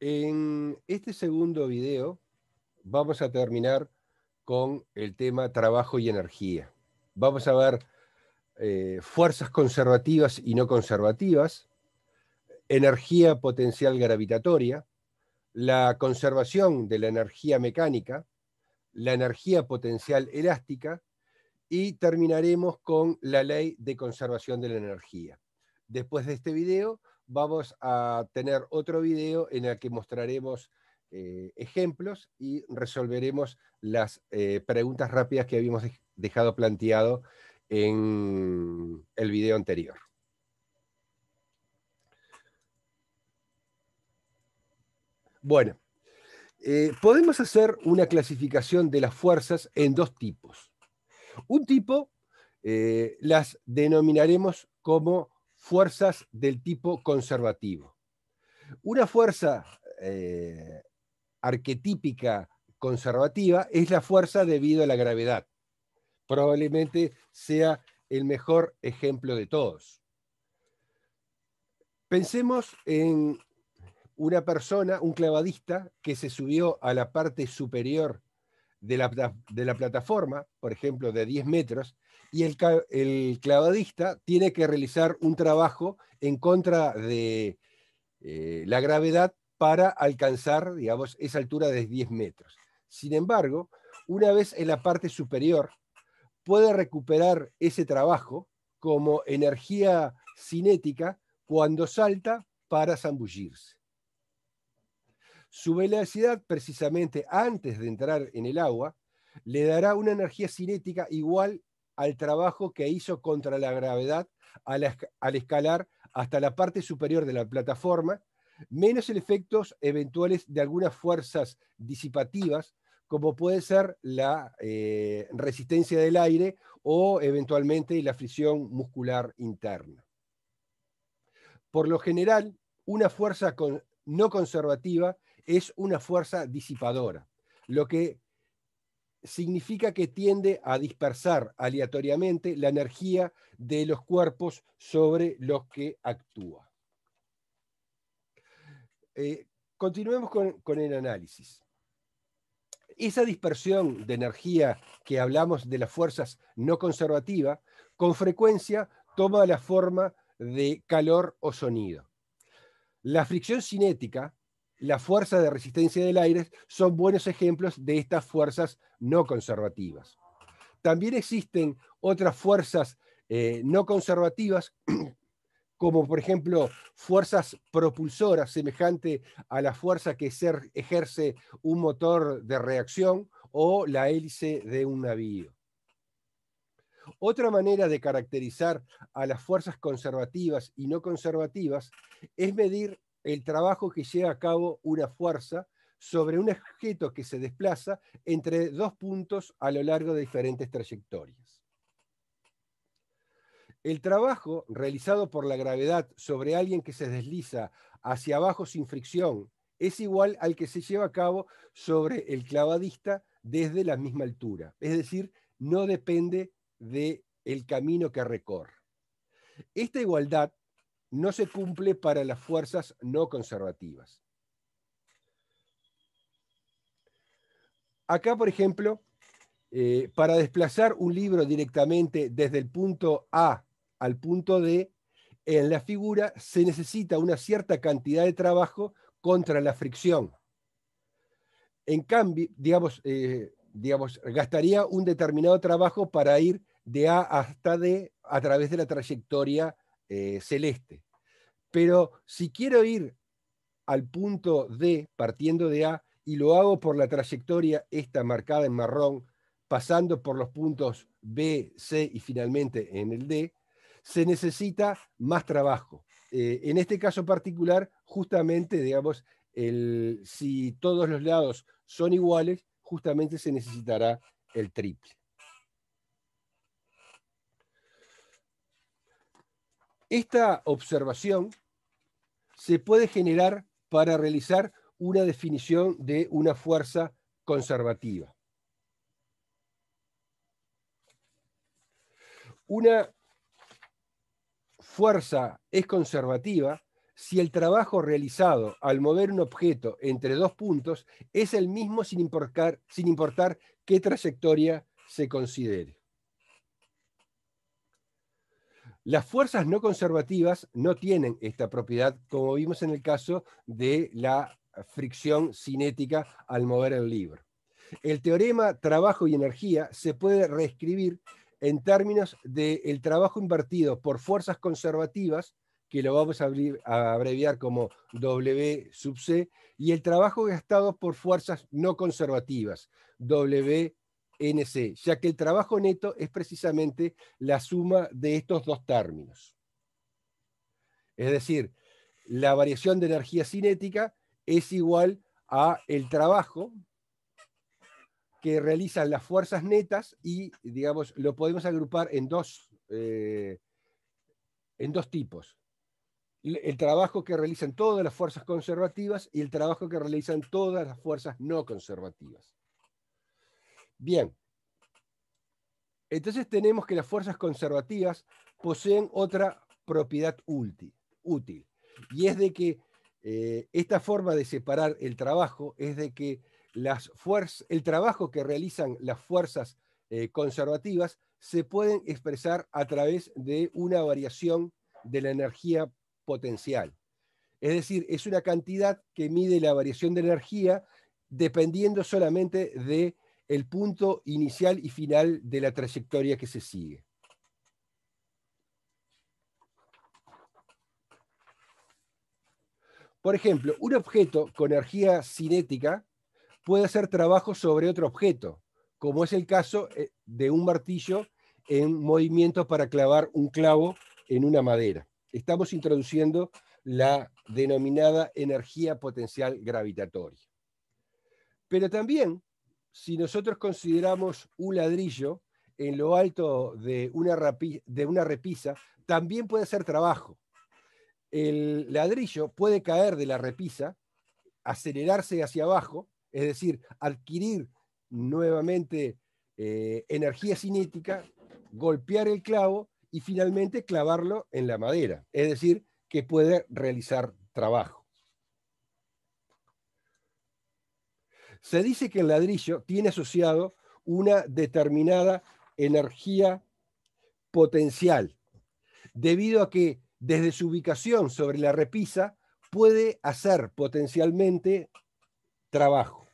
En este segundo video vamos a terminar con el tema trabajo y energía. Vamos a ver eh, fuerzas conservativas y no conservativas, energía potencial gravitatoria, la conservación de la energía mecánica, la energía potencial elástica y terminaremos con la ley de conservación de la energía. Después de este video vamos a tener otro video en el que mostraremos eh, ejemplos y resolveremos las eh, preguntas rápidas que habíamos dejado planteado en el video anterior. Bueno, eh, podemos hacer una clasificación de las fuerzas en dos tipos. Un tipo las denominaremos como fuerzas del tipo conservativo. Una fuerza eh, arquetípica conservativa es la fuerza debido a la gravedad. Probablemente sea el mejor ejemplo de todos. Pensemos en una persona, un clavadista, que se subió a la parte superior de la, plataforma, por ejemplo, de 10 metros, y el, clavadista tiene que realizar un trabajo en contra de eh, la gravedad para alcanzar, digamos, esa altura de 10 metros. Sin embargo, una vez en la parte superior, puede recuperar ese trabajo como energía cinética cuando salta para zambullirse. Su velocidad, precisamente antes de entrar en el agua, le dará una energía cinética igual al trabajo que hizo contra la gravedad al, escalar hasta la parte superior de la plataforma, menos el efectos eventuales de algunas fuerzas disipativas, como puede ser la eh, resistencia del aire o eventualmente la fricción muscular interna. Por lo general, una fuerza no conservativa es una fuerza disipadora, lo que significa que tiende a dispersar aleatoriamente la energía de los cuerpos sobre los que actúa. Eh, continuemos con, con, el análisis. Esa dispersión de energía que hablamos de las fuerzas no conservativas, con frecuencia toma la forma de calor o sonido. La fricción cinética la fuerza de resistencia del aire son buenos ejemplos de estas fuerzas no conservativas. También existen otras fuerzas eh, no conservativas, como por ejemplo fuerzas propulsoras, semejante a la fuerza que er, ejerce un motor de reacción o la hélice de un navío. Otra manera de caracterizar a las fuerzas conservativas y no conservativas es medir el trabajo que lleva a cabo una fuerza sobre un objeto que se desplaza entre dos puntos a lo largo de diferentes trayectorias. El trabajo realizado por la gravedad sobre alguien que se desliza hacia abajo sin fricción es igual al que se lleva a cabo sobre el clavadista desde la misma altura, es decir, no depende del el camino que recorre. Esta igualdad no se cumple para las fuerzas no conservativas. Acá, por ejemplo, eh, para desplazar un libro directamente desde el punto A al punto D, en la figura se necesita una cierta cantidad de trabajo contra la fricción. En cambio, digamos, eh, gastaría un determinado trabajo para ir de A hasta D a través de la trayectoria eh, celeste. Pero si quiero ir al punto D, partiendo de A, y lo hago por la trayectoria esta marcada en marrón, pasando por los puntos B, C y finalmente en el D, se necesita más trabajo. Eh, en este caso particular, justamente, digamos, si todos los lados son iguales, justamente se necesitará el triple. Esta observación se puede generar para realizar una definición de una fuerza conservativa. Una fuerza es conservativa si el trabajo realizado al mover un objeto entre dos puntos es el mismo sin importar, qué trayectoria se considere. Las fuerzas no conservativas no tienen esta propiedad, como vimos en el caso de la fricción cinética al mover el libro. El teorema trabajo y energía se puede reescribir en términos del trabajo invertido por fuerzas conservativas, que lo vamos a abreviar como W sub C, y el trabajo gastado por fuerzas no conservativas, W NC, ya que el trabajo neto es precisamente la suma de estos dos términos. Es decir, la variación de energía cinética es igual a el trabajo que realizan las fuerzas netas y, digamos, lo podemos agrupar en dos, eh, en dos tipos. El trabajo que realizan todas las fuerzas conservativas y el trabajo que realizan todas las fuerzas no conservativas. Bien. Entonces tenemos que las fuerzas conservativas poseen otra propiedad útil, y es de que eh, esta forma de separar el trabajo es de que las el trabajo que realizan las fuerzas eh, conservativas se pueden expresar a través de una variación de la energía potencial. Es decir, es una cantidad que mide la variación de energía dependiendo solamente de el punto inicial y final de la trayectoria que se sigue. Por ejemplo, un objeto con energía cinética puede hacer trabajo sobre otro objeto, como es el caso eh, de un martillo en movimiento para clavar un clavo en una madera. Estamos introduciendo la denominada energía potencial gravitatoria. Pero también si nosotros consideramos un ladrillo en lo alto de una, repisa, también puede ser trabajo. El ladrillo puede caer de la repisa, acelerarse hacia abajo, es decir, adquirir nuevamente eh, energía cinética, golpear el clavo y finalmente clavarlo en la madera, es decir, que puede realizar trabajo. Se dice que el ladrillo tiene asociado una determinada energía potencial, debido a que desde su ubicación sobre la repisa puede hacer potencialmente trabajo.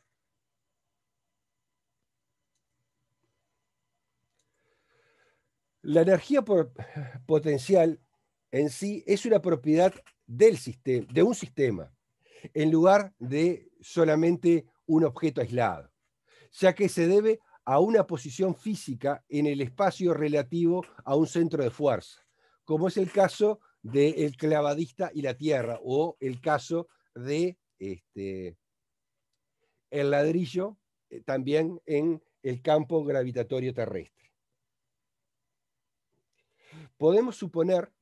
La energía potencial en sí es una propiedad del sistema, de un sistema, en lugar de solamente un objeto aislado, ya que se debe a una posición física en el espacio relativo a un centro de fuerza, como es el caso del clavadista y la tierra, o el caso de este, el ladrillo eh, también en el campo gravitatorio terrestre. Podemos suponer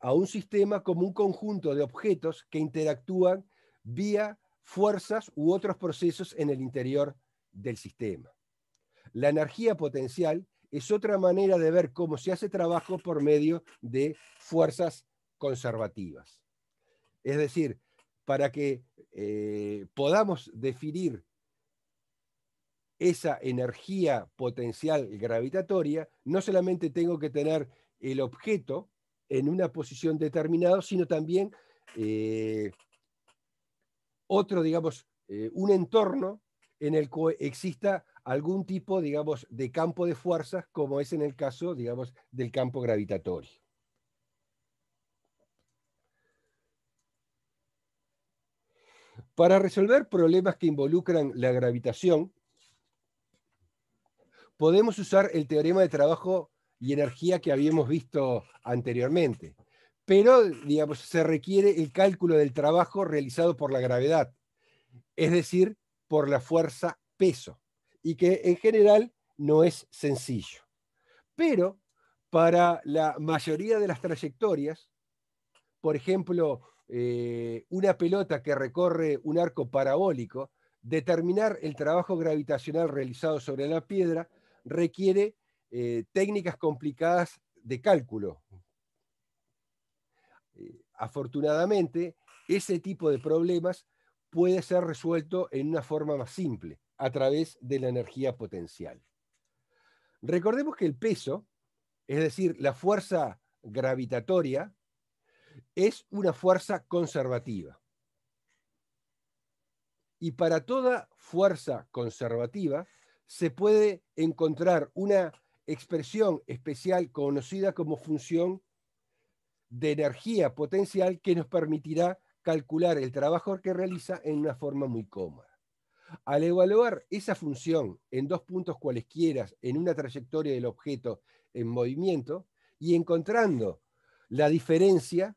a un sistema como un conjunto de objetos que interactúan vía fuerzas u otros procesos en el interior del sistema. La energía potencial es otra manera de ver cómo se hace trabajo por medio de fuerzas conservativas. Es decir, para que eh, podamos definir esa energía potencial gravitatoria, no solamente tengo que tener el objeto en una posición determinada, sino también eh, otro, digamos, eh, un entorno en el que exista algún tipo, digamos, de campo de fuerzas, como es en el caso, digamos, del campo gravitatorio. Para resolver problemas que involucran la gravitación, podemos usar el teorema de trabajo y energía que habíamos visto anteriormente pero digamos, se requiere el cálculo del trabajo realizado por la gravedad, es decir, por la fuerza peso, y que en general no es sencillo. Pero para la mayoría de las trayectorias, por ejemplo, eh, una pelota que recorre un arco parabólico, determinar el trabajo gravitacional realizado sobre la piedra requiere eh, técnicas complicadas de cálculo, eh, afortunadamente, ese tipo de problemas puede ser resuelto en una forma más simple, a través de la energía potencial. Recordemos que el peso, es decir, la fuerza gravitatoria, es una fuerza conservativa. Y para toda fuerza conservativa se puede encontrar una expresión especial conocida como función de energía potencial que nos permitirá calcular el trabajo que realiza en una forma muy cómoda. Al evaluar esa función en dos puntos cualesquiera en una trayectoria del objeto en movimiento y encontrando la diferencia,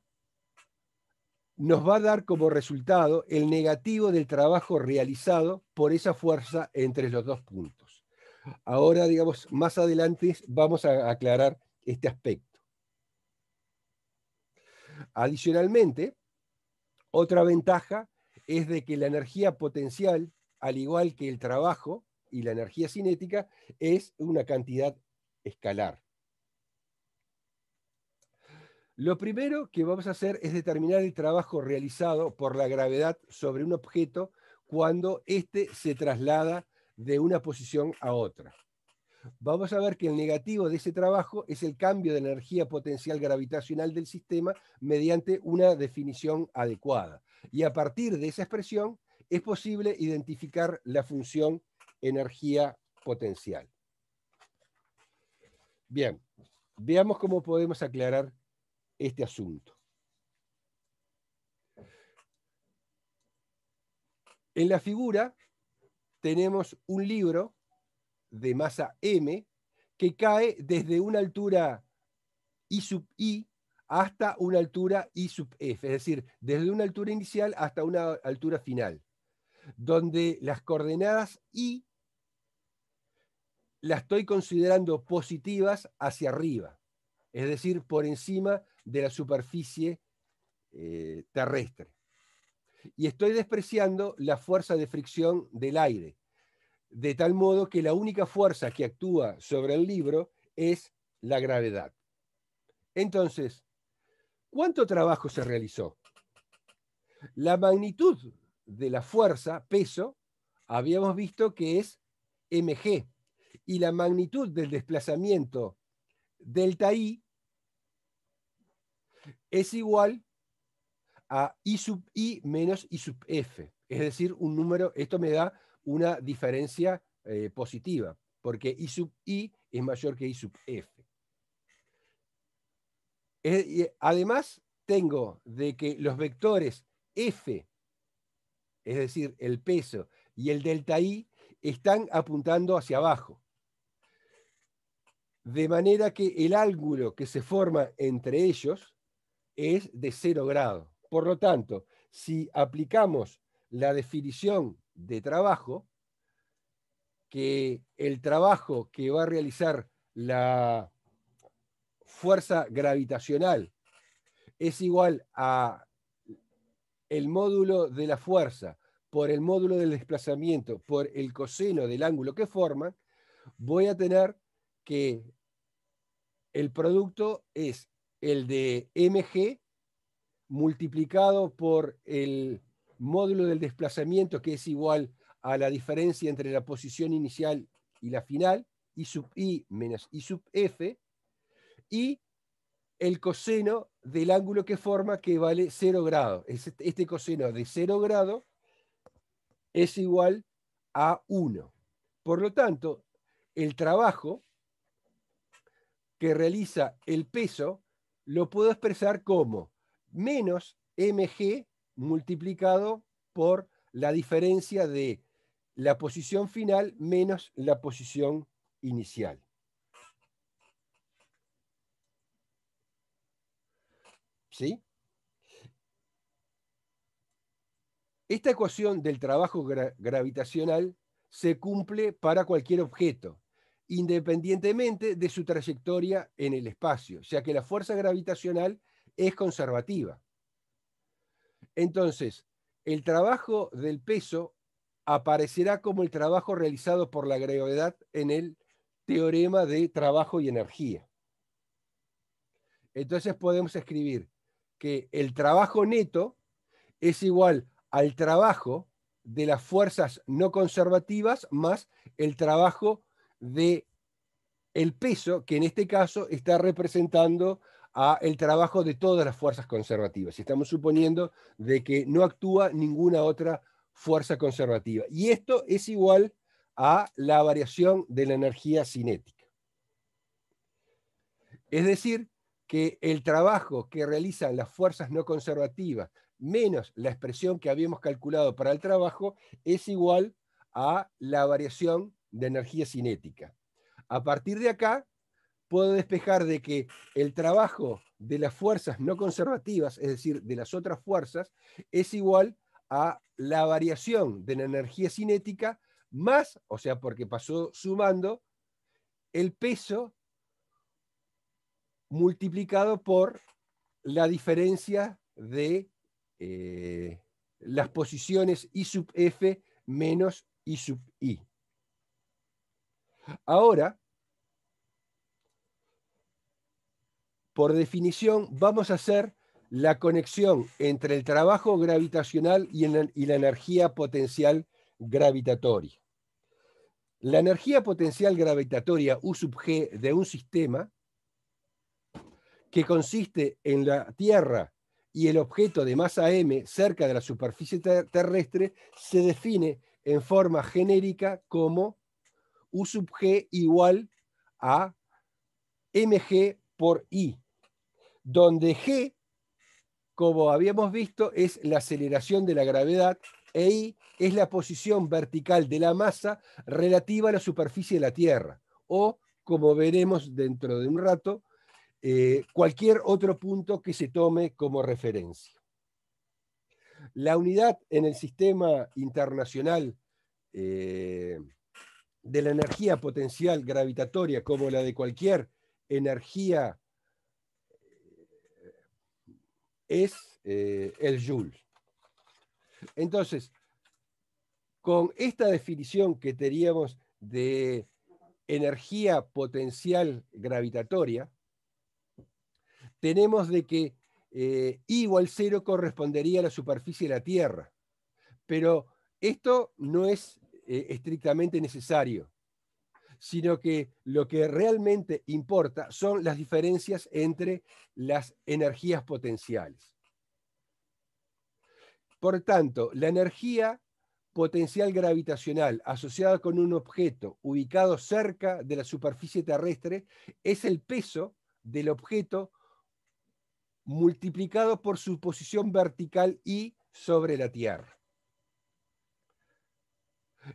nos va a dar como resultado el negativo del trabajo realizado por esa fuerza entre los dos puntos. Ahora, digamos, más adelante vamos a aclarar este aspecto. Adicionalmente, otra ventaja es de que la energía potencial, al igual que el trabajo y la energía cinética, es una cantidad escalar. Lo primero que vamos a hacer es determinar el trabajo realizado por la gravedad sobre un objeto cuando éste se traslada de una posición a otra vamos a ver que el negativo de ese trabajo es el cambio de energía potencial gravitacional del sistema mediante una definición adecuada. Y a partir de esa expresión es posible identificar la función energía potencial. Bien, veamos cómo podemos aclarar este asunto. En la figura tenemos un libro de masa m que cae desde una altura I sub I hasta una altura I sub F, es decir, desde una altura inicial hasta una altura final, donde las coordenadas I las estoy considerando positivas hacia arriba, es decir, por encima de la superficie eh, terrestre. Y estoy despreciando la fuerza de fricción del aire, de tal modo que la única fuerza que actúa sobre el libro es la gravedad. Entonces, ¿cuánto trabajo se realizó? La magnitud de la fuerza, peso, habíamos visto que es mg, y la magnitud del desplazamiento delta i es igual a i sub i menos i sub f, es decir, un número, esto me da una diferencia eh, positiva, porque I sub I es mayor que I sub F. además, tengo de que los vectores F, es decir, el peso, y el delta I están apuntando hacia abajo. De manera que el ángulo que se forma entre ellos es de cero grado. Por lo tanto, si aplicamos la definición de trabajo, que el trabajo que va a realizar la fuerza gravitacional es igual a el módulo de la fuerza por el módulo del desplazamiento por el coseno del ángulo que forman, voy a tener que el producto es el de mg multiplicado por el módulo del desplazamiento que es igual a la diferencia entre la posición inicial y la final, y sub I menos I sub F, y el coseno del ángulo que forma que vale 0 grado. Este, este coseno de 0 grado es igual a 1. Por lo tanto, el trabajo que realiza el peso lo puedo expresar como menos mg multiplicado por la diferencia de la posición final menos la posición inicial. ¿Sí? Esta ecuación del trabajo gravitacional se cumple para cualquier objeto, independientemente de su trayectoria en el espacio, ya que la fuerza gravitacional es conservativa. Entonces, el trabajo del peso aparecerá como el trabajo realizado por la gravedad en el teorema de trabajo y energía. Entonces podemos escribir que el trabajo neto es igual al trabajo de las fuerzas no conservativas más el trabajo de el peso que en este caso está representando a el trabajo de todas las fuerzas conservativas. estamos suponiendo de que no actúa ninguna otra fuerza conservativa. Y esto es igual a la variación de la energía cinética. Es decir, que el trabajo que realizan las fuerzas no conservativas menos la expresión que habíamos calculado para el trabajo es igual a la variación de energía cinética. A partir de acá, puedo despejar de que el trabajo de las fuerzas no conservativas, es decir, de las otras fuerzas, es igual a la variación de la energía cinética más, o sea, porque pasó sumando, el peso multiplicado por la diferencia de eh, las posiciones I sub F menos I sub I. Ahora, por definición, vamos a hacer la conexión entre el trabajo gravitacional y, la energía potencial gravitatoria. La energía potencial gravitatoria U sub G de un sistema que consiste en la Tierra y el objeto de masa m cerca de la superficie terrestre se define en forma genérica como U sub G igual a mg por I, donde G, como habíamos visto, es la aceleración de la gravedad e I es la posición vertical de la masa relativa a la superficie de la Tierra, o, como veremos dentro de un rato, eh, cualquier otro punto que se tome como referencia. La unidad en el sistema internacional eh, de la energía potencial gravitatoria, como la de cualquier energía es eh, el joule. Entonces, con esta definición que teníamos de energía potencial gravitatoria, tenemos de que eh, igual cero correspondería a la superficie de la Tierra. Pero esto no es eh, estrictamente necesario sino que lo que realmente importa son las diferencias entre las energías potenciales. Por tanto, la energía potencial gravitacional asociada con un objeto ubicado cerca de la superficie terrestre es el peso del objeto multiplicado por su posición vertical y sobre la Tierra.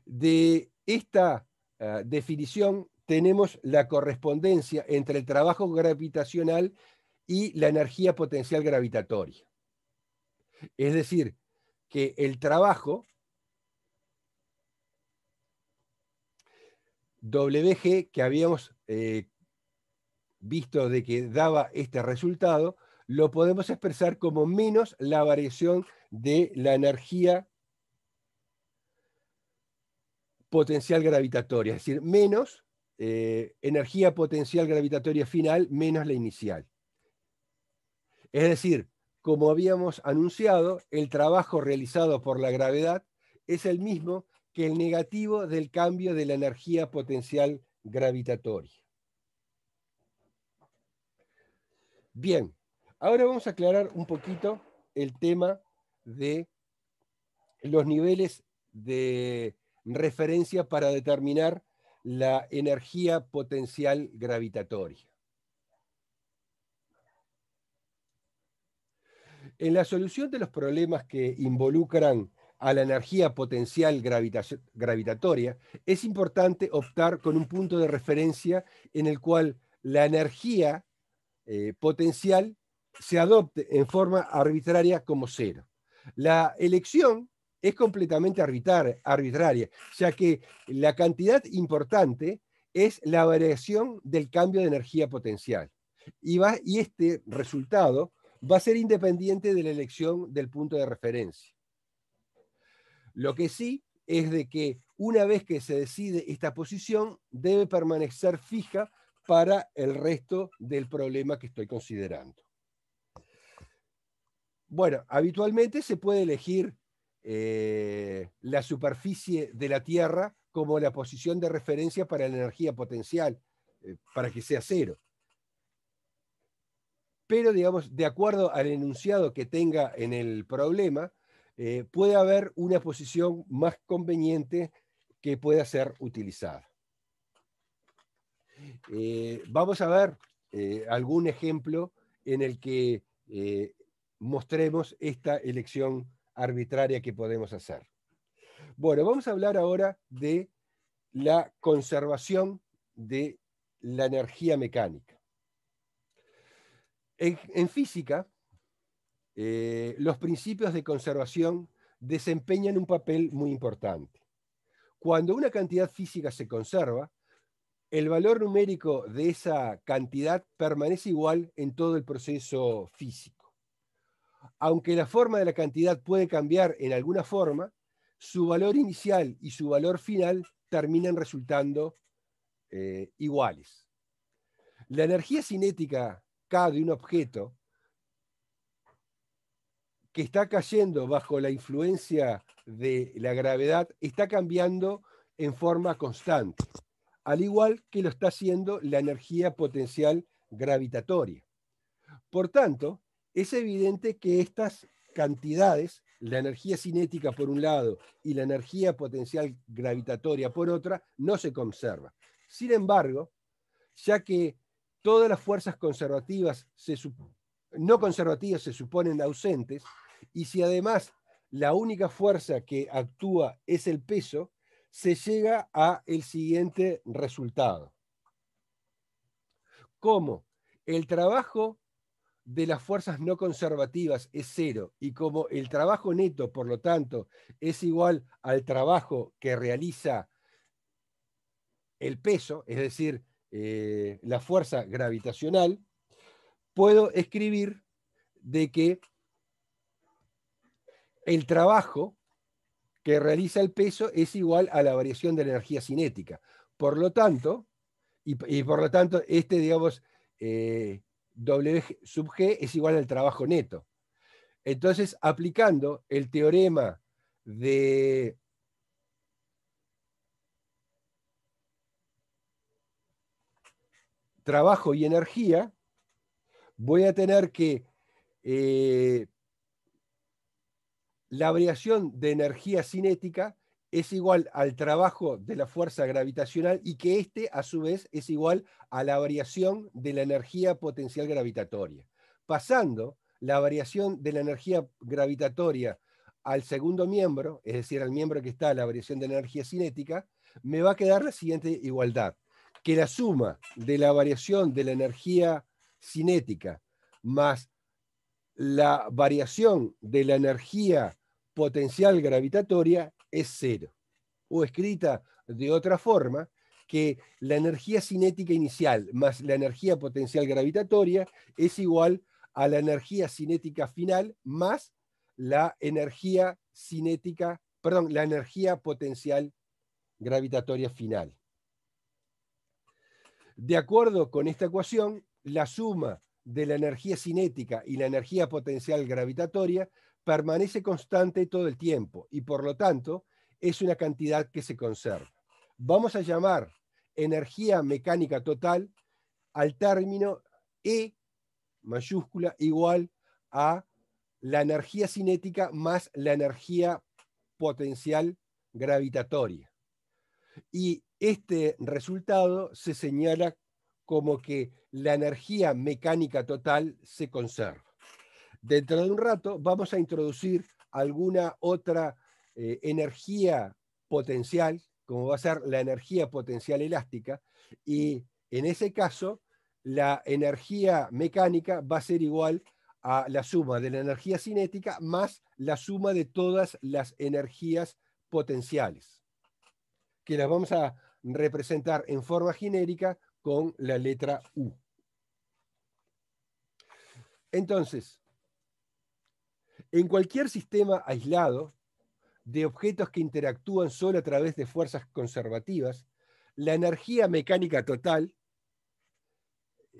De esta eh, definición tenemos la correspondencia entre el trabajo gravitacional y la energía potencial gravitatoria. Es decir, que el trabajo WG que habíamos eh, visto de que daba este resultado, lo podemos expresar como menos la variación de la energía potencial gravitatoria, es decir, menos eh, energía potencial gravitatoria final menos la inicial. Es decir, como habíamos anunciado, el trabajo realizado por la gravedad es el mismo que el negativo del cambio de la energía potencial gravitatoria. Bien, ahora vamos a aclarar un poquito el tema de los niveles de referencia para determinar la energía potencial gravitatoria. En la solución de los problemas que involucran a la energía potencial gravitatoria, es importante optar con un punto de referencia en el cual la energía eh, potencial se adopte en forma arbitraria como cero. La elección es completamente arbitrar, arbitraria, ya que la cantidad importante es la variación del cambio de energía potencial. Y, va, y este resultado va a ser independiente de la elección del punto de referencia. Lo que sí es de que una vez que se decide esta posición, debe permanecer fija para el resto del problema que estoy considerando. Bueno, habitualmente se puede elegir eh, la superficie de la Tierra como la posición de referencia para la energía potencial, eh, para que sea cero. Pero, digamos, de acuerdo al enunciado que tenga en el problema, eh, puede haber una posición más conveniente que pueda ser utilizada. vamos a ver algún ejemplo en el que mostremos esta elección arbitraria que podemos hacer. Bueno, vamos a hablar ahora de la conservación de la energía mecánica. En, física, eh, los principios de conservación desempeñan un papel muy importante. Cuando una cantidad física se conserva, el valor numérico de esa cantidad permanece igual en todo el proceso físico aunque la forma de la cantidad puede cambiar en alguna forma, su valor inicial y su valor final terminan resultando eh, iguales. La energía cinética K de un objeto que está cayendo bajo la influencia de la gravedad está cambiando en forma constante, al igual que lo está haciendo la energía potencial gravitatoria. Por tanto, es evidente que estas cantidades, la energía cinética por un lado y la energía potencial gravitatoria por otra, no se conservan. Sin embargo, ya que todas las fuerzas conservativas no conservativas se suponen ausentes, y si además la única fuerza que actúa es el peso, se llega a el siguiente resultado. ¿Cómo? El trabajo de las fuerzas no conservativas es cero y como el trabajo neto, por lo tanto, es igual al trabajo que realiza el peso, es decir, eh, la fuerza gravitacional, puedo escribir de que el trabajo que realiza el peso es igual a la variación de la energía cinética. Por lo tanto, y, por lo tanto, este, digamos, eh, W sub G es igual al trabajo neto. Entonces, aplicando el teorema de... trabajo y energía, voy a tener que eh, la variación de energía cinética es igual al trabajo de la fuerza gravitacional y que este a su vez, es igual a la variación de la energía potencial gravitatoria. Pasando la variación de la energía gravitatoria al segundo miembro, es decir, al miembro que está a la variación de la energía cinética, me va a quedar la siguiente igualdad, que la suma de la variación de la energía cinética más la variación de la energía potencial gravitatoria es cero. O escrita de otra forma, que la energía cinética inicial más la energía potencial gravitatoria es igual a la energía cinética final más la energía cinética, la energía potencial gravitatoria final. De acuerdo con esta ecuación, la suma de la energía cinética y la energía potencial gravitatoria permanece constante todo el tiempo y por lo tanto es una cantidad que se conserva. Vamos a llamar energía mecánica total al término E mayúscula igual a la energía cinética más la energía potencial gravitatoria. Y este resultado se señala como que la energía mecánica total se conserva. Dentro de un rato vamos a introducir alguna otra eh, energía potencial, como va a ser la energía potencial elástica, y en ese caso la energía mecánica va a ser igual a la suma de la energía cinética más la suma de todas las energías potenciales, que las vamos a representar en forma genérica con la letra U. Entonces, en cualquier sistema aislado de objetos que interactúan solo a través de fuerzas conservativas, la energía mecánica total,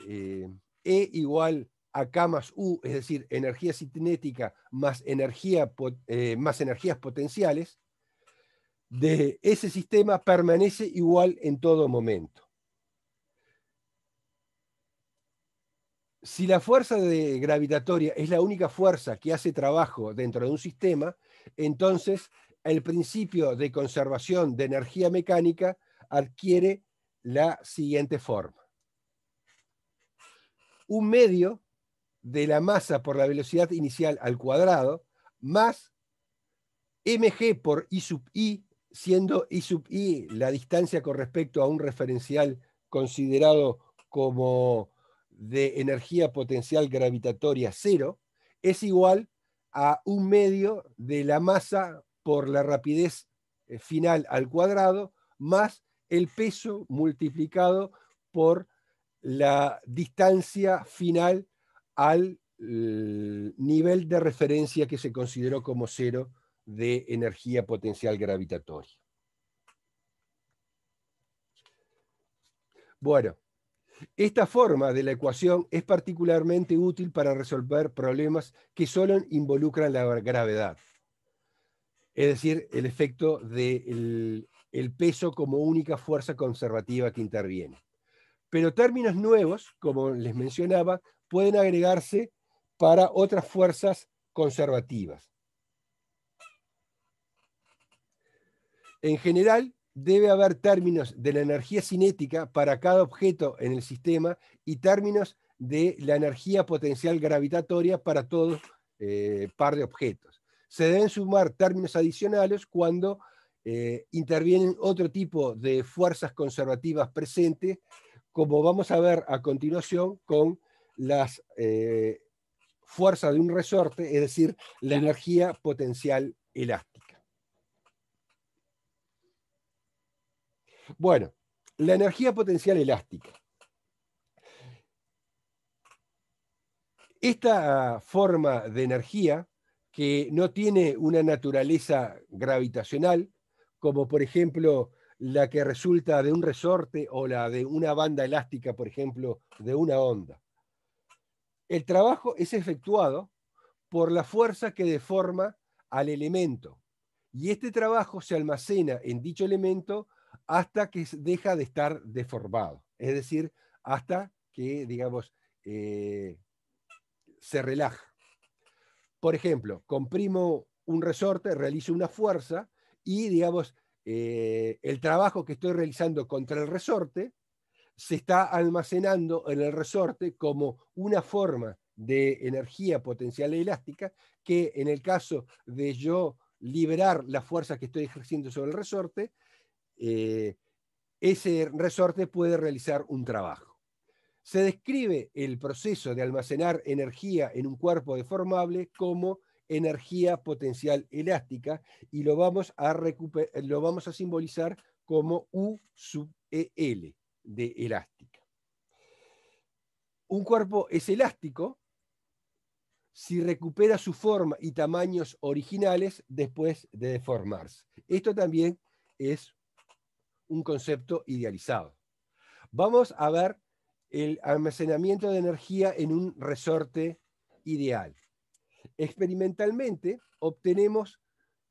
eh, E igual a K más U, es decir, energía cinética más, eh, más energías potenciales, de ese sistema permanece igual en todo momento. si la fuerza gravitatoria es la única fuerza que hace trabajo dentro de un sistema, entonces el principio de conservación de energía mecánica adquiere la siguiente forma. Un medio de la masa por la velocidad inicial al cuadrado más mg por i sub i, siendo i sub i la distancia con respecto a un referencial considerado como de energía potencial gravitatoria cero es igual a un medio de la masa por la rapidez eh, final al cuadrado más el peso multiplicado por la distancia final al eh, nivel de referencia que se consideró como cero de energía potencial gravitatoria. Bueno, esta forma de la ecuación es particularmente útil para resolver problemas que solo involucran la gravedad, es decir, el efecto del peso como única fuerza conservativa que interviene. Pero términos nuevos, como les mencionaba, pueden agregarse para otras fuerzas conservativas. En general, debe haber términos de la energía cinética para cada objeto en el sistema y términos de la energía potencial gravitatoria para todo eh, par de objetos. Se deben sumar términos adicionales cuando eh, intervienen otro tipo de fuerzas conservativas presentes, como vamos a ver a continuación con las eh, fuerzas de un resorte, es decir, la energía potencial elástica. Bueno, la energía potencial elástica. Esta forma de energía que no tiene una naturaleza gravitacional, como por ejemplo la que resulta de un resorte o la de una banda elástica, por ejemplo, de una onda. El trabajo es efectuado por la fuerza que deforma al elemento y este trabajo se almacena en dicho elemento hasta que deja de estar deformado, es decir, hasta que, digamos, eh, se relaja. Por ejemplo, comprimo un resorte, realizo una fuerza y, digamos, eh, el trabajo que estoy realizando contra el resorte se está almacenando en el resorte como una forma de energía potencial e elástica que en el caso de yo liberar la fuerza que estoy ejerciendo sobre el resorte, eh, ese resorte puede realizar un trabajo. Se describe el proceso de almacenar energía en un cuerpo deformable como energía potencial elástica y lo vamos a, lo vamos a simbolizar como U sub EL de elástica. Un cuerpo es elástico si recupera su forma y tamaños originales después de deformarse. Esto también es un concepto idealizado. Vamos a ver el almacenamiento de energía en un resorte ideal. Experimentalmente obtenemos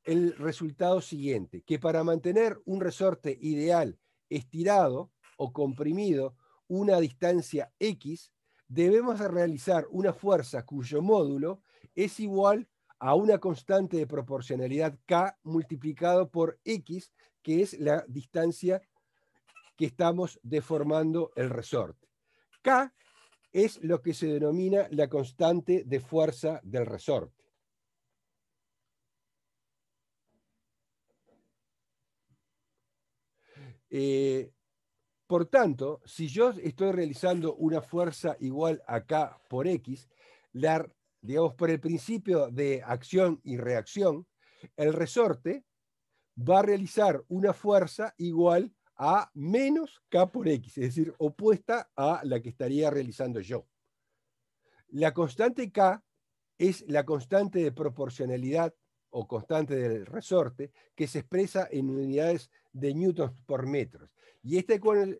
el resultado siguiente, que para mantener un resorte ideal estirado o comprimido una distancia X, debemos realizar una fuerza cuyo módulo es igual a una constante de proporcionalidad K multiplicado por X que es la distancia que estamos deformando el resorte. K es lo que se denomina la constante de fuerza del resorte. Eh, por tanto, si yo estoy realizando una fuerza igual a K por X, digamos, por el principio de acción y reacción, el resorte va a realizar una fuerza igual a menos K por X, es decir, opuesta a la que estaría realizando yo. La constante K es la constante de proporcionalidad o constante del resorte que se expresa en unidades de newtons por metros. Y esta,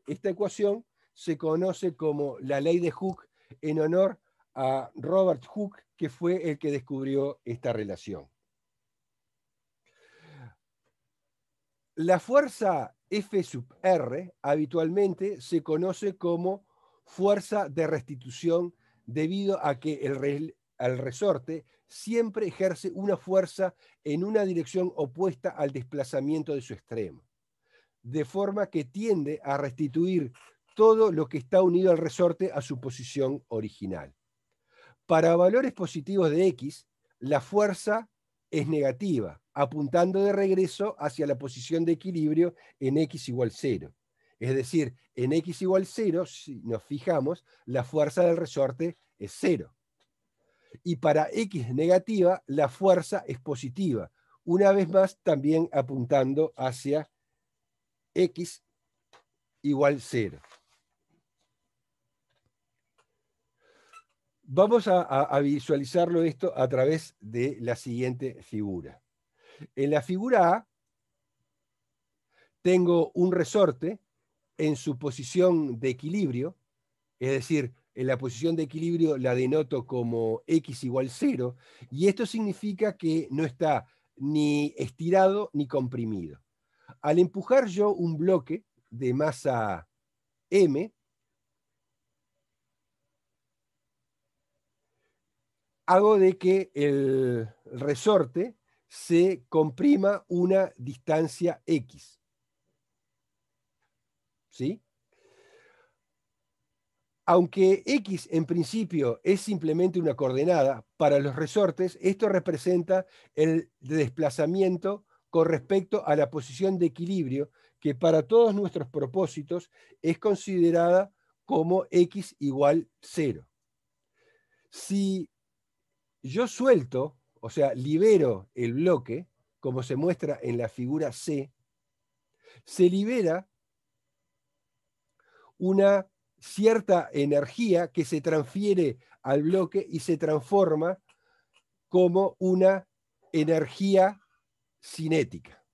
esta ecuación se conoce como la ley de Hooke en honor a Robert Hooke, que fue el que descubrió esta relación. La fuerza F sub R habitualmente se conoce como fuerza de restitución debido a que el, resorte siempre ejerce una fuerza en una dirección opuesta al desplazamiento de su extremo, de forma que tiende a restituir todo lo que está unido al resorte a su posición original. Para valores positivos de X, la fuerza es negativa, apuntando de regreso hacia la posición de equilibrio en x igual 0. Es decir, en x igual 0, si nos fijamos, la fuerza del resorte es 0. Y para x negativa, la fuerza es positiva. Una vez más, también apuntando hacia x igual 0. Vamos a, visualizarlo esto a través de la siguiente figura. En la figura A tengo un resorte en su posición de equilibrio, es decir, en la posición de equilibrio la denoto como x igual 0, y esto significa que no está ni estirado ni comprimido. Al empujar yo un bloque de masa m, hago de que el resorte se comprima una distancia X. ¿Sí? Aunque X en principio es simplemente una coordenada, para los resortes esto representa el desplazamiento con respecto a la posición de equilibrio que para todos nuestros propósitos es considerada como X igual 0. Si yo suelto, o sea, libero el bloque, como se muestra en la figura C, se libera una cierta energía que se transfiere al bloque y se transforma como una energía cinética.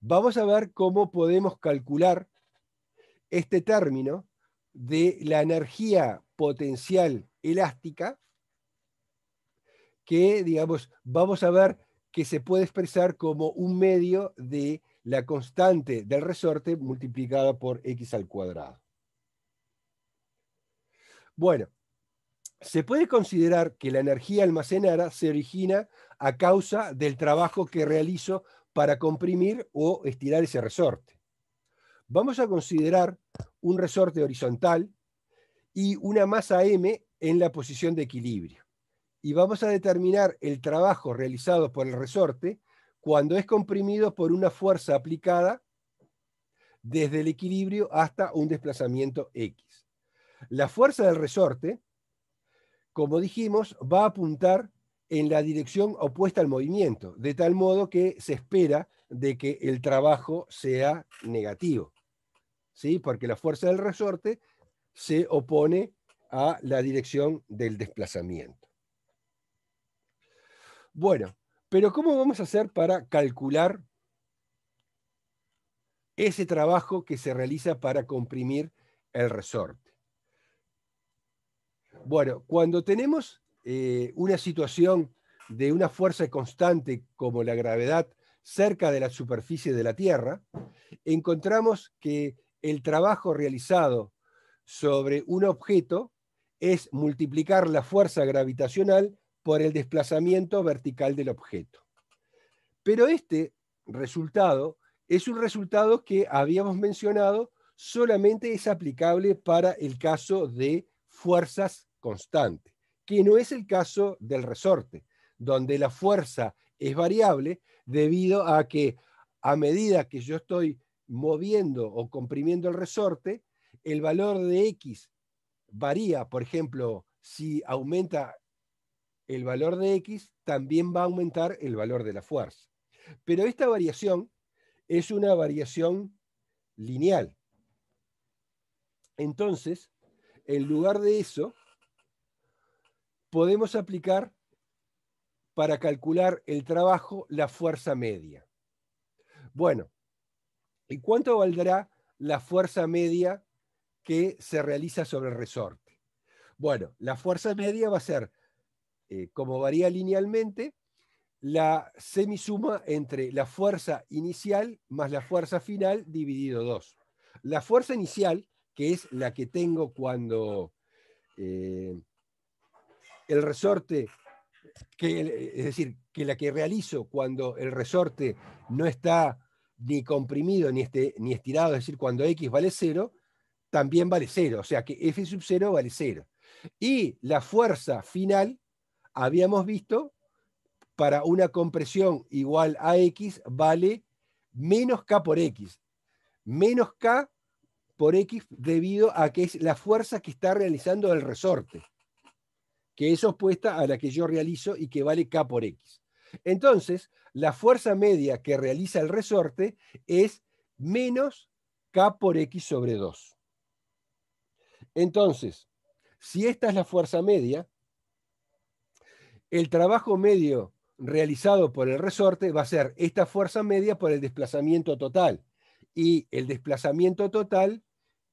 Vamos a ver cómo podemos calcular este término de la energía potencial elástica que, digamos, vamos a ver que se puede expresar como un medio de la constante del resorte multiplicada por x al cuadrado. Bueno, se puede considerar que la energía almacenada se origina a causa del trabajo que realizo para comprimir o estirar ese resorte. Vamos a considerar un resorte horizontal y una masa m en la posición de equilibrio y vamos a determinar el trabajo realizado por el resorte cuando es comprimido por una fuerza aplicada desde el equilibrio hasta un desplazamiento X. La fuerza del resorte, como dijimos, va a apuntar en la dirección opuesta al movimiento, de tal modo que se espera de que el trabajo sea negativo, ¿sí? porque la fuerza del resorte se opone a la dirección del desplazamiento. Bueno, pero ¿cómo vamos a hacer para calcular ese trabajo que se realiza para comprimir el resorte? Bueno, cuando tenemos eh, una situación de una fuerza constante como la gravedad cerca de la superficie de la Tierra, encontramos que el trabajo realizado sobre un objeto es multiplicar la fuerza gravitacional por el desplazamiento vertical del objeto. Pero este resultado es un resultado que habíamos mencionado solamente es aplicable para el caso de fuerzas constantes, que no es el caso del resorte, donde la fuerza es variable debido a que a medida que yo estoy moviendo o comprimiendo el resorte, el valor de X varía, por ejemplo, si aumenta el valor de X también va a aumentar el valor de la fuerza. Pero esta variación es una variación lineal. Entonces, en lugar de eso, podemos aplicar para calcular el trabajo la fuerza media. Bueno, ¿y cuánto valdrá la fuerza media que se realiza sobre el resorte? Bueno, la fuerza media va a ser eh, como varía linealmente, la semisuma entre la fuerza inicial más la fuerza final dividido 2. La fuerza inicial, que es la que tengo cuando eh, el resorte, es decir, que la que realizo cuando el resorte no está ni comprimido ni, este, ni estirado, es decir, cuando x vale 0, también vale 0, o sea que f sub 0 vale 0. Y la fuerza final, habíamos visto, para una compresión igual a X vale menos K por X. Menos K por X debido a que es la fuerza que está realizando el resorte, que es opuesta a la que yo realizo y que vale K por X. Entonces, la fuerza media que realiza el resorte es menos K por X sobre 2. Entonces, si esta es la fuerza media, el trabajo medio realizado por el resorte va a ser esta fuerza media por el desplazamiento total. Y el desplazamiento total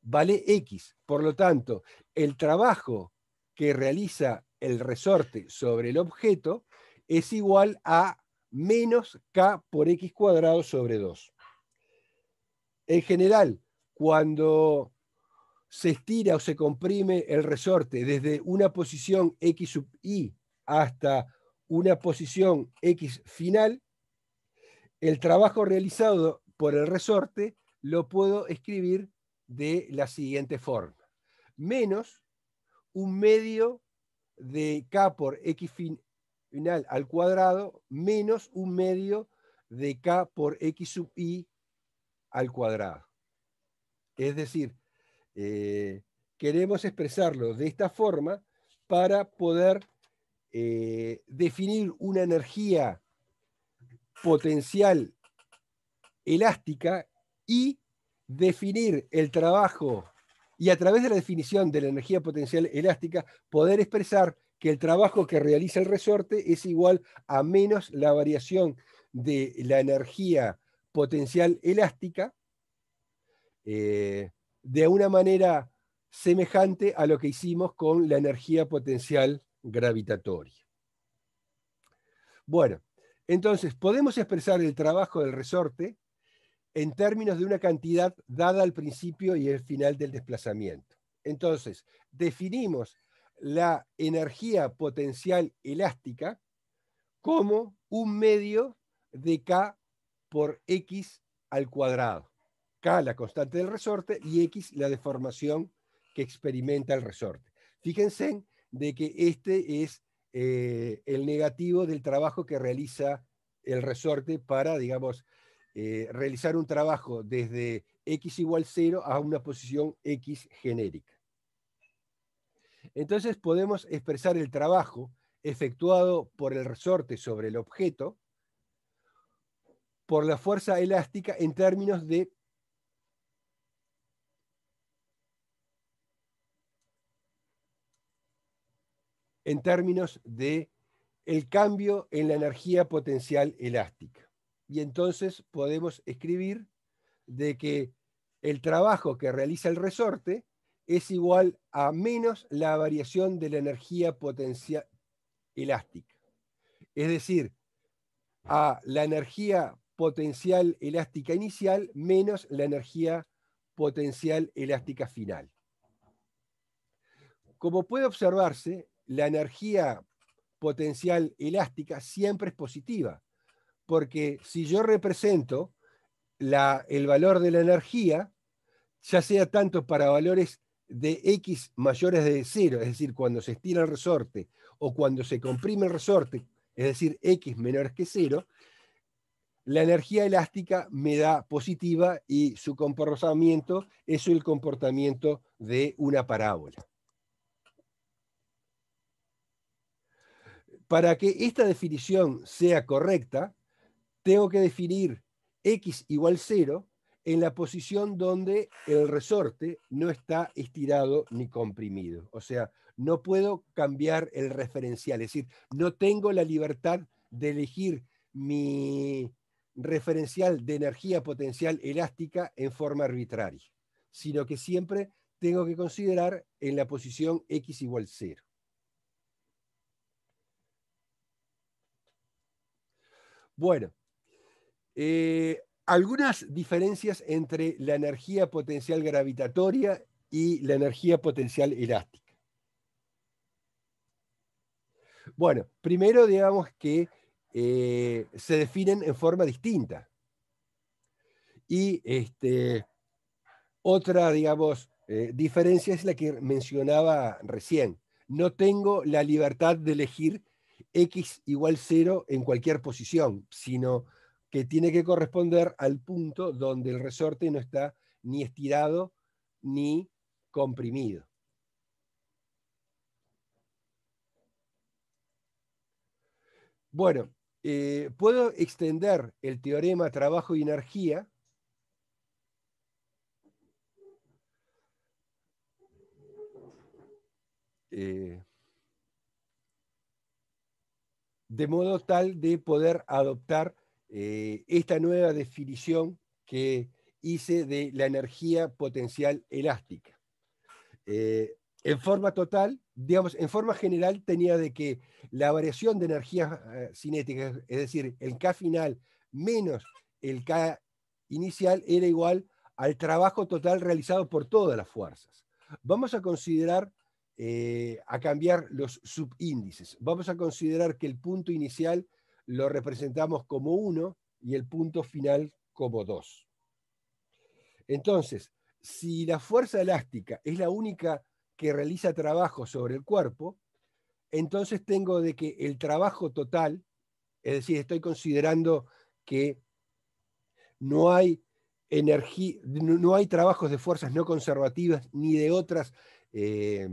vale X. Por lo tanto, el trabajo que realiza el resorte sobre el objeto es igual a menos K por X cuadrado sobre 2. En general, cuando se estira o se comprime el resorte desde una posición X sub i hasta una posición X final, el trabajo realizado por el resorte lo puedo escribir de la siguiente forma. Menos un medio de K por X final al cuadrado menos un medio de K por X sub I al cuadrado. Es decir, eh, queremos expresarlo de esta forma para poder eh, definir una energía potencial elástica y definir el trabajo y a través de la definición de la energía potencial elástica poder expresar que el trabajo que realiza el resorte es igual a menos la variación de la energía potencial elástica eh, de una manera semejante a lo que hicimos con la energía potencial gravitatoria. Bueno, entonces podemos expresar el trabajo del resorte en términos de una cantidad dada al principio y el final del desplazamiento. Entonces, definimos la energía potencial elástica como un medio de K por X al cuadrado. K la constante del resorte y X la deformación que experimenta el resorte. Fíjense de que este es eh, el negativo del trabajo que realiza el resorte para, digamos, eh, realizar un trabajo desde x igual 0 a una posición x genérica. Entonces podemos expresar el trabajo efectuado por el resorte sobre el objeto por la fuerza elástica en términos de en términos de el cambio en la energía potencial elástica. Y entonces podemos escribir de que el trabajo que realiza el resorte es igual a menos la variación de la energía potencial elástica. Es decir, a la energía potencial elástica inicial menos la energía potencial elástica final. Como puede observarse, la energía potencial elástica siempre es positiva, porque si yo represento el valor de la energía, ya sea tanto para valores de X mayores de cero, es decir, cuando se estira el resorte o cuando se comprime el resorte, es decir, X menores que cero, la energía elástica me da positiva y su comportamiento es el comportamiento de una parábola. para que esta definición sea correcta, tengo que definir x igual 0 en la posición donde el resorte no está estirado ni comprimido. O sea, no puedo cambiar el referencial, es decir, no tengo la libertad de elegir mi referencial de energía potencial elástica en forma arbitraria, sino que siempre tengo que considerar en la posición x igual 0. Bueno, eh, algunas diferencias entre la energía potencial gravitatoria y la energía potencial elástica. Bueno, primero digamos que eh, se definen en forma distinta. Y este, otra, digamos, eh, diferencia es la que mencionaba recién. No tengo la libertad de elegir x igual 0 en cualquier posición, sino que tiene que corresponder al punto donde el resorte no está ni estirado ni comprimido. Bueno, eh, puedo extender el teorema trabajo y energía eh, de modo tal de poder adoptar eh, esta nueva definición que hice de la energía potencial elástica. Eh, en forma total, digamos, en forma general tenía de que la variación de energías eh, cinéticas, es decir, el K final menos el K inicial era igual al trabajo total realizado por todas las fuerzas. Vamos a considerar eh, a cambiar los subíndices. Vamos a considerar que el punto inicial lo representamos como 1 y el punto final como 2. Entonces, si la fuerza elástica es la única que realiza trabajo sobre el cuerpo, entonces tengo de que el trabajo total, es decir, estoy considerando que no hay energía, no hay trabajos de fuerzas no conservativas ni de otras eh,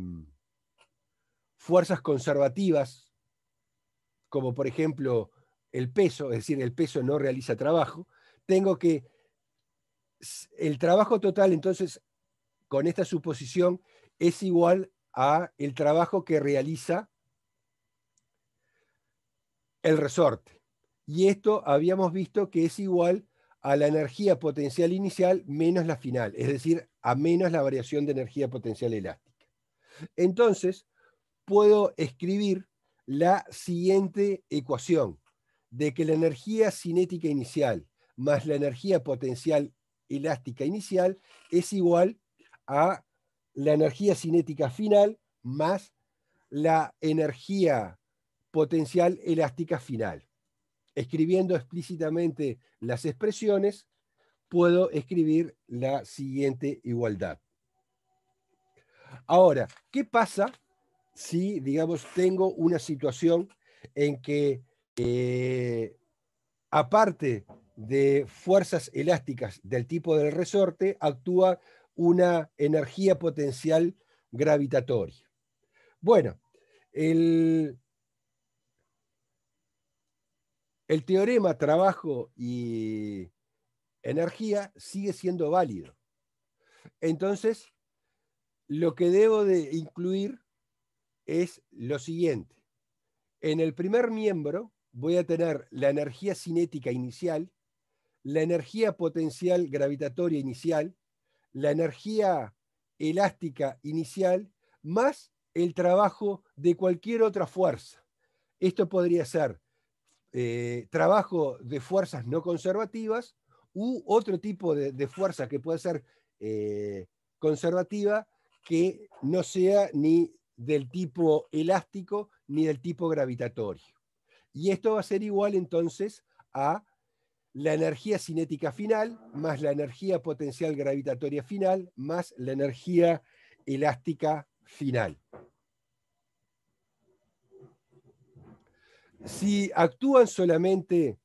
fuerzas conservativas, como por ejemplo el peso, es decir, el peso no realiza trabajo, tengo que el trabajo total, entonces, con esta suposición, es igual a el trabajo que realiza el resorte. Y esto habíamos visto que es igual a la energía potencial inicial menos la final, es decir, a menos la variación de energía potencial elástica. Entonces, puedo escribir la siguiente ecuación, de que la energía cinética inicial más la energía potencial elástica inicial es igual a la energía cinética final más la energía potencial elástica final. Escribiendo explícitamente las expresiones, puedo escribir la siguiente igualdad. Ahora, ¿qué pasa si, digamos, tengo una situación en que, eh, aparte de fuerzas elásticas del tipo del resorte, actúa una energía potencial gravitatoria. Bueno, el, el teorema trabajo y energía sigue siendo válido. Entonces, lo que debo de incluir es lo siguiente. En el primer miembro voy a tener la energía cinética inicial, la energía potencial gravitatoria inicial, la energía elástica inicial, más el trabajo de cualquier otra fuerza. Esto podría ser eh, trabajo de fuerzas no conservativas u otro tipo de, fuerza que pueda ser eh, conservativa que no sea ni del tipo elástico ni del tipo gravitatorio. Y esto va a ser igual entonces a la energía cinética final más la energía potencial gravitatoria final más la energía elástica final. Si actúan solamente...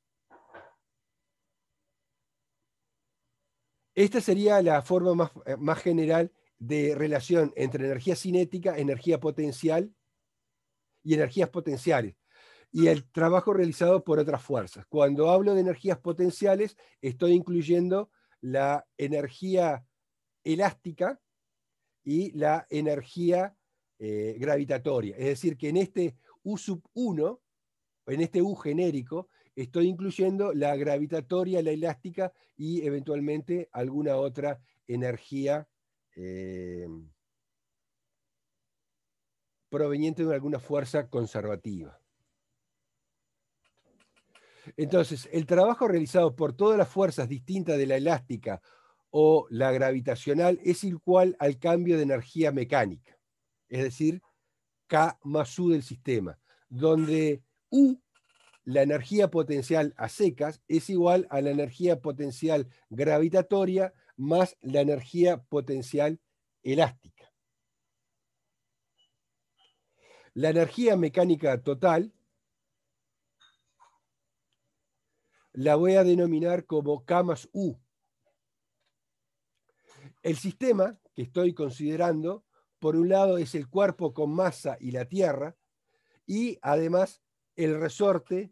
Esta sería la forma más, eh, más general de relación entre energía cinética, energía potencial y energías potenciales, y el trabajo realizado por otras fuerzas. Cuando hablo de energías potenciales, estoy incluyendo la energía elástica y la energía eh, gravitatoria. Es decir, que en este U sub 1, en este U genérico, estoy incluyendo la gravitatoria, la elástica y eventualmente alguna otra energía eh, proveniente de alguna fuerza conservativa. Entonces, el trabajo realizado por todas las fuerzas distintas de la elástica o la gravitacional es igual al cambio de energía mecánica, es decir, K más U del sistema, donde U, la energía potencial a secas, es igual a la energía potencial gravitatoria más la energía potencial elástica. La energía mecánica total la voy a denominar como K más U. El sistema que estoy considerando, por un lado, es el cuerpo con masa y la Tierra, y además el resorte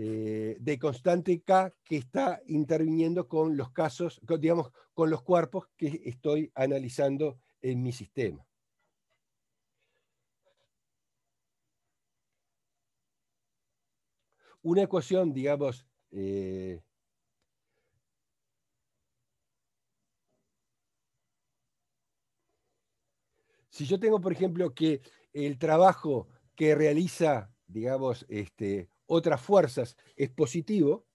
eh, de constante K que está interviniendo con los casos, digamos, con los cuerpos que estoy analizando en mi sistema. Una ecuación, digamos, eh, si yo tengo, por ejemplo, que el trabajo que realiza, digamos, este, otras fuerzas es positivo,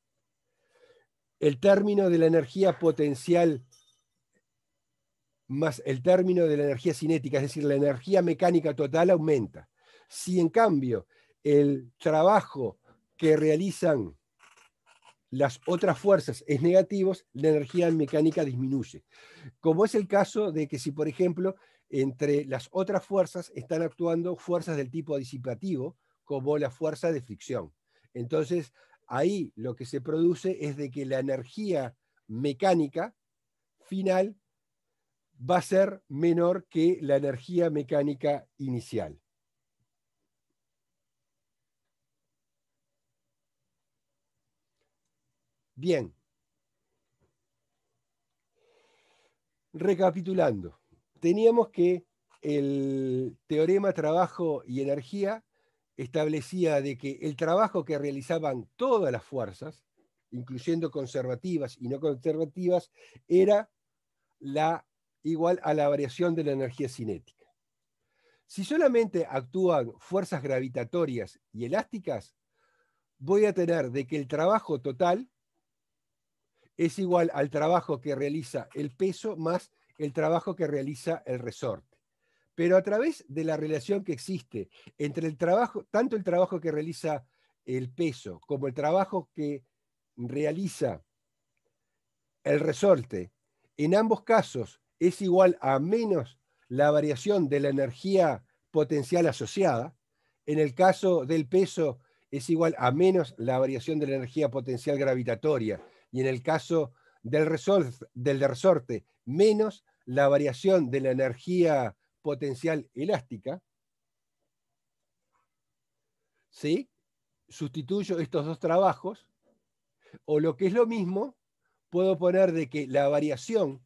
el término de la energía potencial más el término de la energía cinética, es decir, la energía mecánica total aumenta. Si en cambio el trabajo que realizan las otras fuerzas es negativo, la energía mecánica disminuye. Como es el caso de que si, por ejemplo, entre las otras fuerzas están actuando fuerzas del tipo disipativo, como la fuerza de fricción. Entonces, ahí lo que se produce es de que la energía mecánica final va a ser menor que la energía mecánica inicial. Bien. Recapitulando, teníamos que el teorema trabajo y energía establecía de que el trabajo que realizaban todas las fuerzas, incluyendo conservativas y no conservativas, era la, igual a la variación de la energía cinética. Si solamente actúan fuerzas gravitatorias y elásticas, voy a tener de que el trabajo total es igual al trabajo que realiza el peso más el trabajo que realiza el resorte pero a través de la relación que existe entre el trabajo, tanto el trabajo que realiza el peso como el trabajo que realiza el resorte, en ambos casos es igual a menos la variación de la energía potencial asociada. En el caso del peso es igual a menos la variación de la energía potencial gravitatoria. Y en el caso del, resorte, del resorte menos la variación de la energía potencial elástica, ¿sí? sustituyo estos dos trabajos, o lo que es lo mismo, puedo poner de que la variación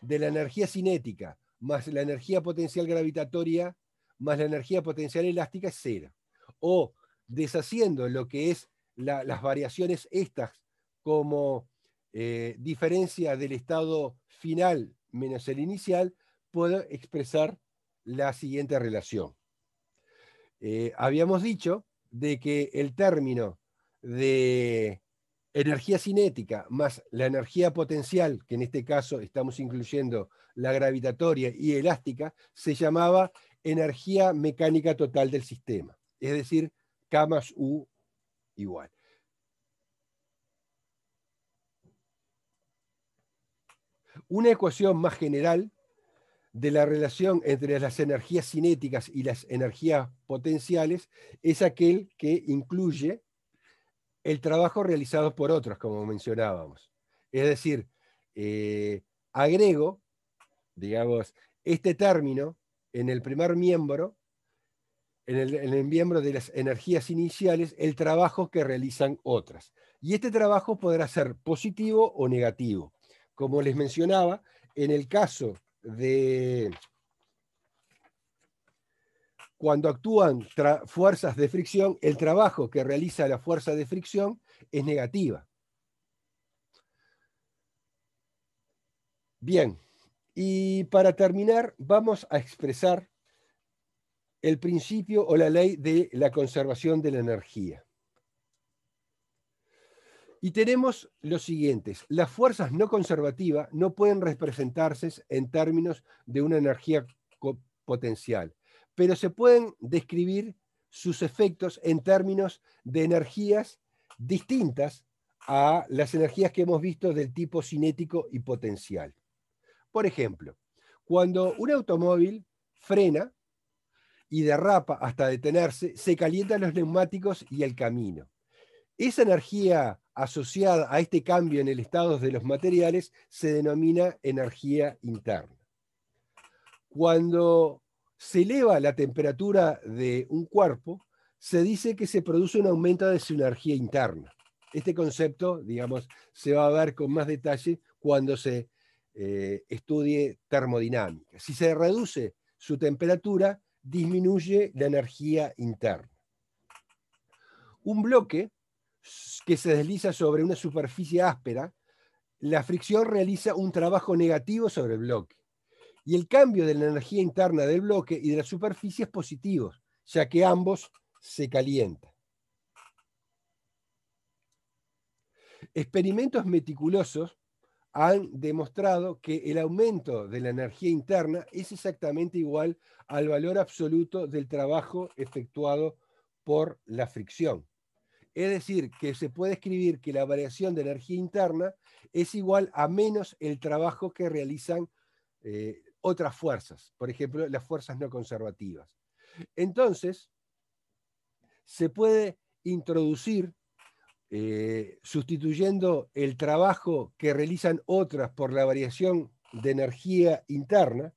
de la energía cinética más la energía potencial gravitatoria más la energía potencial elástica es cero. O deshaciendo lo que es las variaciones estas como eh, diferencia del estado final menos el inicial, puedo expresar la siguiente relación. Eh, habíamos dicho de que el término de energía cinética más la energía potencial, que en este caso estamos incluyendo la gravitatoria y elástica, se llamaba energía mecánica total del sistema, es decir, K más U igual. Una ecuación más general de la relación entre las energías cinéticas y las energías potenciales es aquel que incluye el trabajo realizado por otros, como mencionábamos. Es decir, eh, agrego, digamos, este término en el primer miembro, en el, en el miembro de las energías iniciales, el trabajo que realizan otras. Y este trabajo podrá ser positivo o negativo. Como les mencionaba, en el caso de cuando actúan fuerzas de fricción, el trabajo que realiza la fuerza de fricción es negativa. Bien, y para terminar vamos a expresar el principio o la ley de la conservación de la energía. Y tenemos los siguientes. Las fuerzas no conservativas no pueden representarse en términos de una energía potencial, pero se pueden describir sus efectos en términos de energías distintas a las energías que hemos visto del tipo cinético y potencial. Por ejemplo, cuando un automóvil frena y derrapa hasta detenerse, se calientan los neumáticos y el camino. Esa energía asociada a este cambio en el estado de los materiales se denomina energía interna. Cuando se eleva la temperatura de un cuerpo, se dice que se produce un aumento de su energía interna. Este concepto, digamos, se va a ver con más detalle cuando se eh, estudie termodinámica. Si se reduce su temperatura, disminuye la energía interna. Un bloque que se desliza sobre una superficie áspera, la fricción realiza un trabajo negativo sobre el bloque. Y el cambio de la energía interna del bloque y de la superficie es positivo, ya que ambos se calientan. Experimentos meticulosos han demostrado que el aumento de la energía interna es exactamente igual al valor absoluto del trabajo efectuado por la fricción. Es decir, que se puede escribir que la variación de energía interna es igual a menos el trabajo que realizan eh, otras fuerzas, por ejemplo, las fuerzas no conservativas. Entonces, se puede introducir, eh, sustituyendo el trabajo que realizan otras por la variación de energía interna,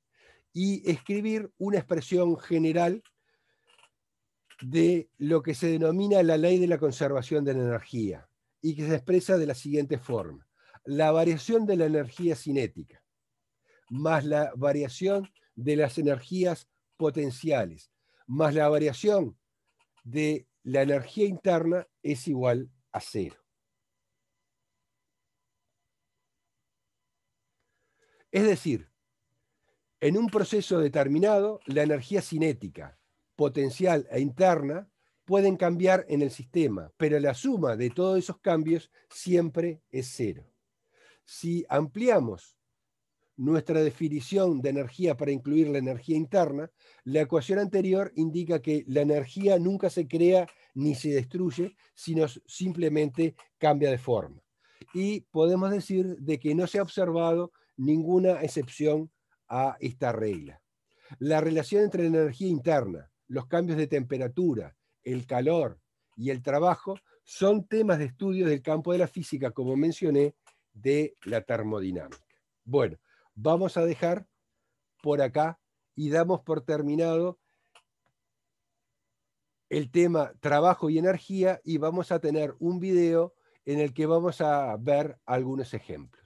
y escribir una expresión general de lo que se denomina la ley de la conservación de la energía y que se expresa de la siguiente forma. La variación de la energía cinética más la variación de las energías potenciales más la variación de la energía interna es igual a cero. Es decir, en un proceso determinado, la energía cinética potencial e interna pueden cambiar en el sistema, pero la suma de todos esos cambios siempre es cero. Si ampliamos nuestra definición de energía para incluir la energía interna, la ecuación anterior indica que la energía nunca se crea ni se destruye, sino simplemente cambia de forma. Y podemos decir de que no se ha observado ninguna excepción a esta regla. La relación entre la energía interna los cambios de temperatura, el calor y el trabajo son temas de estudio del campo de la física, como mencioné, de la termodinámica. Bueno, vamos a dejar por acá y damos por terminado el tema trabajo y energía y vamos a tener un video en el que vamos a ver algunos ejemplos.